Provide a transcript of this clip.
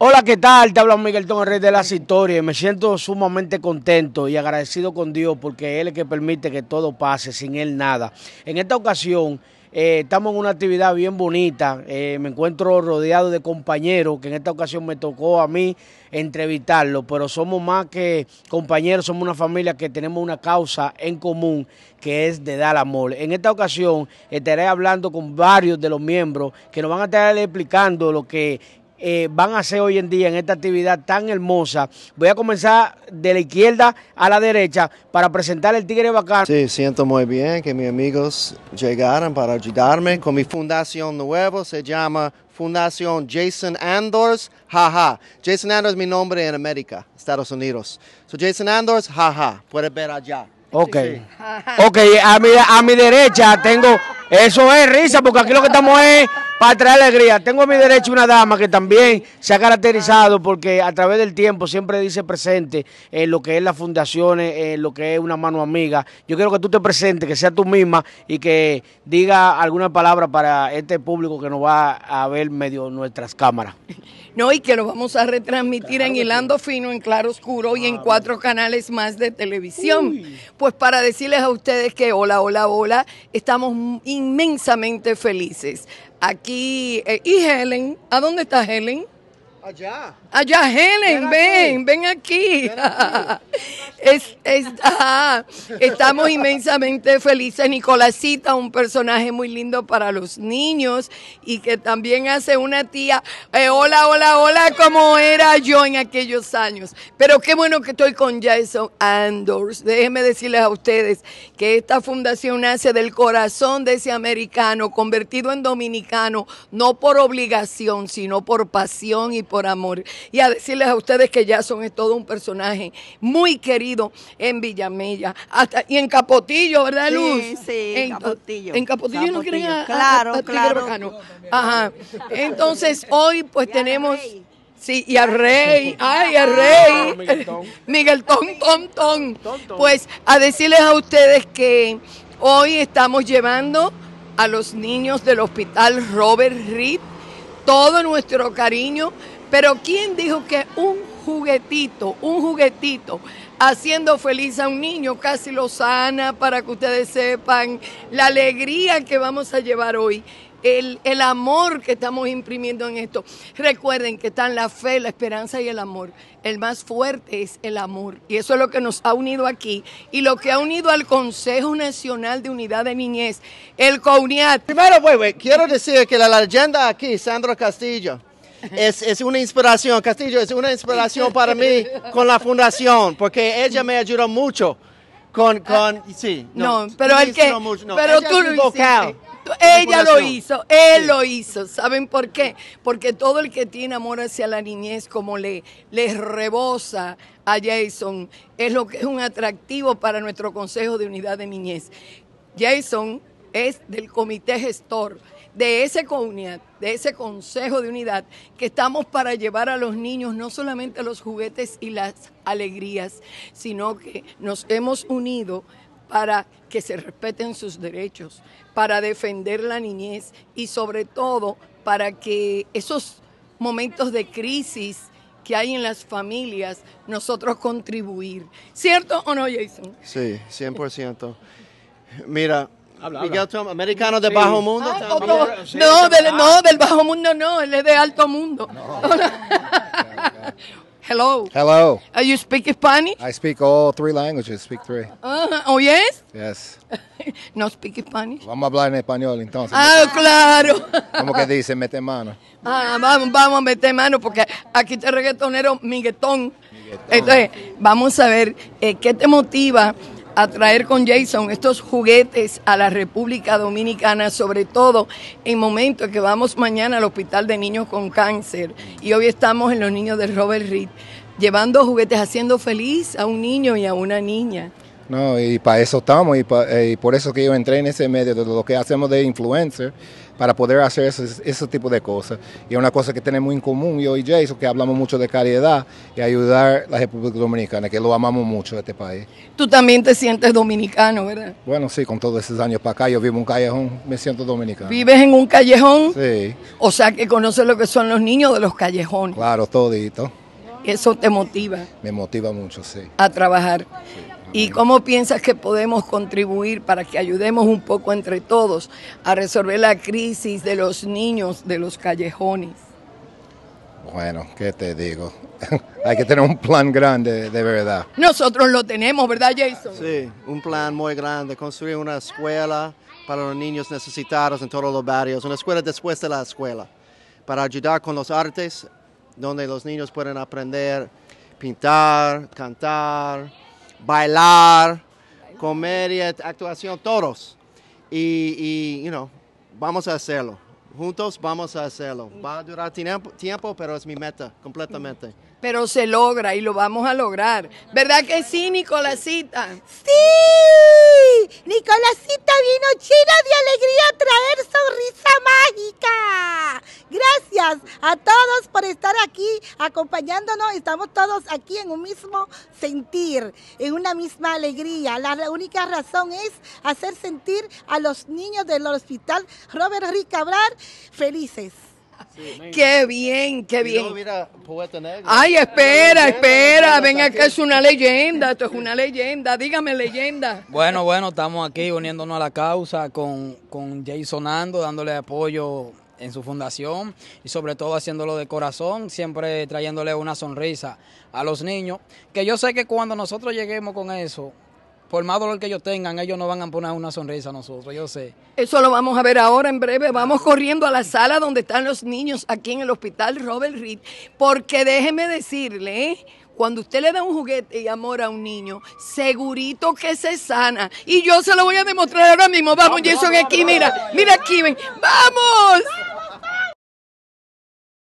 Hola, ¿qué tal? Te habla Miguel Tomé, rey de las historias. Me siento sumamente contento y agradecido con Dios porque Él es el que permite que todo pase, sin Él nada. En esta ocasión eh, estamos en una actividad bien bonita. Eh, me encuentro rodeado de compañeros que en esta ocasión me tocó a mí entrevistarlo, pero somos más que compañeros, somos una familia que tenemos una causa en común que es de dar amor. En esta ocasión estaré hablando con varios de los miembros que nos van a estar explicando lo que eh, van a hacer hoy en día en esta actividad tan hermosa. Voy a comenzar de la izquierda a la derecha para presentar el Tigre Bacán. Sí, siento muy bien que mis amigos llegaran para ayudarme con mi fundación nueva, se llama Fundación Jason Andors, jaja. Jason Andors es mi nombre en América, Estados Unidos. So Jason Andors, jaja, puedes ver allá. Ok, ok, a mi, a mi derecha tengo, eso es risa, porque aquí lo que estamos es para traer alegría. Tengo a mi derecha una dama que también se ha caracterizado porque a través del tiempo siempre dice presente en lo que es la fundación, en lo que es una mano amiga. Yo quiero que tú te presentes, que sea tú misma y que diga alguna palabra para este público que nos va a ver medio nuestras cámaras. No, y que lo vamos a retransmitir en Hilando Fino, en Claro Oscuro y en ah, cuatro canales más de televisión. Pues para decirles a ustedes que hola, hola, hola, estamos inmensamente felices. Aquí, eh, y Helen, ¿a dónde está Helen? Allá. Allá, Helen, ven, Ven aquí. Es, Estamos inmensamente felices. Nicolásita, un personaje muy lindo para los niños y que también hace una tía. Eh, hola, hola, hola, como era yo en aquellos años. Pero qué bueno que estoy con Jason Anders Déjenme decirles a ustedes que esta fundación nace del corazón de ese americano convertido en dominicano, no por obligación, sino por pasión y por amor. Y a decirles a ustedes que Jason es todo un personaje muy querido en Villamella hasta, y en Capotillo, ¿verdad, Luz? Sí, sí, en Capotillo. En Capotillo, no quieren a, claro, Ajá. Entonces, hoy pues tenemos... Sí, y al rey, ay, al ah. rey, ah, ¡Miguel Tom, ton, Pues a decirles a ustedes que hoy estamos llevando a los niños del hospital Robert Reed todo nuestro cariño, pero ¿quién dijo que un juguetito, un juguetito haciendo feliz a un niño, casi lo sana, para que ustedes sepan la alegría que vamos a llevar hoy. El, amor que estamos imprimiendo en esto. Recuerden que están la fe, la esperanza y el amor. El más fuerte es el amor. Y eso es lo que nos ha unido aquí y lo que ha unido al Consejo Nacional de Unidad de Niñez, el COUNIAT. Primero, pues, pues quiero decir que la leyenda aquí, Sandro Castillo, es, una inspiración, Castillo, es una inspiración para mí con la fundación, porque ella me ayudó mucho. Con, con ah, sí, no, pero el que, pero tú lo vocal, Ella lo hizo, él lo hizo. ¿Saben por qué? Porque todo el que tiene amor hacia la niñez, como le, le rebosa a Jason, es lo que es un atractivo para nuestro Consejo de Unidad de Niñez. Jason es del comité gestor de ese de ese Consejo de Unidad, que estamos para llevar a los niños no solamente los juguetes y las alegrías, sino que nos hemos unido para que se respeten sus derechos, para defender la niñez y sobre todo para que esos momentos de crisis que hay en las familias, nosotros contribuir. ¿Cierto o no, Jason? Sí, 100%. Mira, Miguel americano de bajo mundo. no, del, bajo mundo no, él es de alto mundo. Hello. Hello. Uh, you speak Spanish? I speak all three languages. Speak three. oh, yes? Yes. no speak Spanish. Vamos a hablar en español entonces. Ah, claro. ¿Cómo que dice? Mete mano. Ah, vamos, vamos a meter mano porque aquí te reggaetonero miguetón. Entonces, vamos a ver eh, qué te motiva a traer con Jason estos juguetes a la República Dominicana, sobre todo en momentos que vamos mañana al Hospital de Niños con Cáncer y hoy estamos en los niños de Robert Reed, llevando juguetes, haciendo feliz a un niño y a una niña. ¿no? Y para eso estamos eh, y, por eso que yo entré en ese medio de lo que hacemos de influencer para poder hacer ese, tipo de cosas. Y una cosa que tenemos en común yo y Jason, que hablamos mucho de caridad y ayudar a la República Dominicana, que lo amamos mucho este país. Tú también te sientes dominicano, ¿verdad? Bueno, sí, con todos esos años para acá, yo vivo en un callejón, me siento dominicano. ¿Vives en un callejón? Sí. O sea, que conoces lo que son los niños de los callejones. Claro, todito. Eso te motiva. Me motiva mucho, sí. A trabajar. Sí. ¿Y cómo piensas que podemos contribuir para que ayudemos un poco entre todos a resolver la crisis de los niños de los callejones? Bueno, ¿qué te digo? Hay que tener un plan grande, de verdad. Nosotros lo tenemos, ¿verdad, Jason? Sí, un plan muy grande, construir una escuela para los niños necesitados en todos los barrios, una escuela después de la escuela, para ayudar con los artes, donde los niños pueden aprender pintar, cantar, bailar, comedia, actuación, todos. Y, y you know, vamos a hacerlo. Juntos vamos a hacerlo. Va a durar tiempo, tiempo, pero es mi meta completamente. Pero se logra y lo vamos a lograr. ¿Verdad que sí, Nicolasita? Sí, Nicolasita vino china de a todos por estar aquí acompañándonos. Estamos todos aquí en un mismo sentir, en una misma alegría. La única razón es hacer sentir a los niños del hospital Robert Ricabrar felices. qué bien, qué bien. Pues Ay, espera, espera, ven acá, es una leyenda, esto es una leyenda, dígame leyenda. Bueno, bueno, estamos aquí uniéndonos a la causa con, con Jason Ando, dándole apoyo en su fundación y sobre todo haciéndolo de corazón, siempre trayéndole una sonrisa a los niños, que yo sé que cuando nosotros lleguemos con eso, por más dolor que ellos tengan, ellos no van a poner una sonrisa a nosotros, yo sé. Eso lo vamos a ver ahora en breve. Vamos corriendo a la sala donde están los niños aquí en el hospital Robert Reed, porque déjeme decirle, cuando usted le da un juguete y amor a un niño, segurito que se sana. Y yo se lo voy a demostrar ahora mismo. Vamos, Jason, aquí, mira, mira aquí, ven. ¡Vamos!